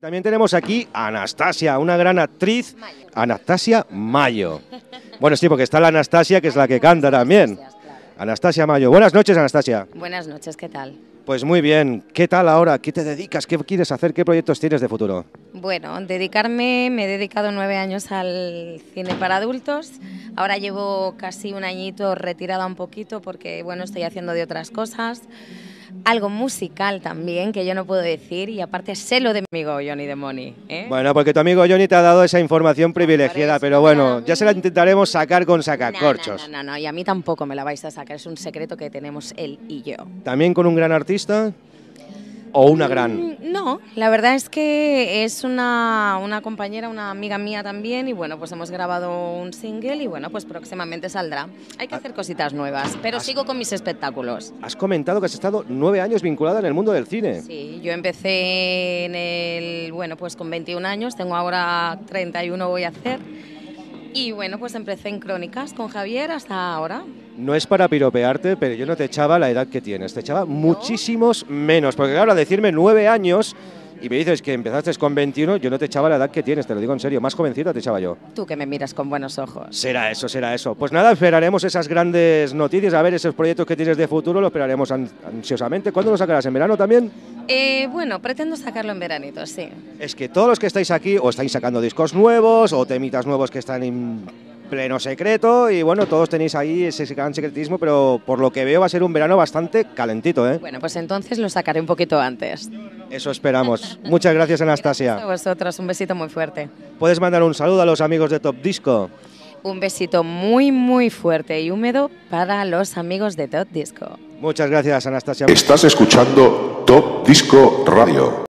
También tenemos aquí a Anastasia, una gran actriz, Anastasia Mayo. Bueno, sí, porque está la Anastasia, que es la que canta también. Anastasia Mayo. Buenas noches, Anastasia. Buenas noches, ¿qué tal? Pues muy bien. ¿Qué tal ahora? ¿Qué te dedicas? ¿Qué quieres hacer? ¿Qué proyectos tienes de futuro? Bueno, dedicarme, me he dedicado nueve años al cine para adultos. Ahora llevo casi un añito retirada un poquito porque, bueno, estoy haciendo de otras cosas algo musical también que yo no puedo decir y aparte sé lo de mi amigo Johnny de Moni. ¿eh? Bueno, porque tu amigo Johnny te ha dado esa información privilegiada, pero bueno, ya se la intentaremos sacar con sacacorchos. no, no, no, y a mí tampoco me la vais a sacar, es un secreto que tenemos él y yo. ¿También con un gran artista? o una gran? Mm, no, la verdad es que es una, una, compañera, una amiga mía también y bueno, pues hemos grabado un single y bueno, pues próximamente saldrá. Hay que ah. hacer cositas nuevas, pero sigo con mis espectáculos. Has comentado que has estado nueve años vinculada en el mundo del cine. Sí, yo empecé en el, bueno, pues con 21 años, tengo ahora 31 voy a hacer y bueno, pues empecé en Crónicas con Javier hasta ahora. No es para piropearte, pero yo no te echaba la edad que tienes, te echaba muchísimos menos, porque claro, decirme nueve años... Y me dices que empezaste con 21, yo no te echaba la edad que tienes, te lo digo en serio, más jovencita te echaba yo. Tú que me miras con buenos ojos. Será eso, será eso. Pues nada, esperaremos esas grandes noticias, a ver esos proyectos que tienes de futuro, los esperaremos ansiosamente. ¿Cuándo lo sacarás? ¿En verano también? Eh, bueno, pretendo sacarlo en veranito, sí. Es que todos los que estáis aquí o estáis sacando discos nuevos o temitas nuevos que están... en pleno secreto y bueno, todos tenéis ahí ese gran secretismo, pero por lo que veo va a ser un verano bastante calentito. ¿eh? Bueno, pues entonces lo sacaré un poquito antes. Eso esperamos. Muchas gracias Anastasia. Gracias a vosotros, un besito muy fuerte. Puedes mandar un saludo a los amigos de Top Disco. Un besito muy muy fuerte y húmedo para los amigos de Top Disco. Muchas gracias Anastasia. Estás escuchando Top Disco Radio.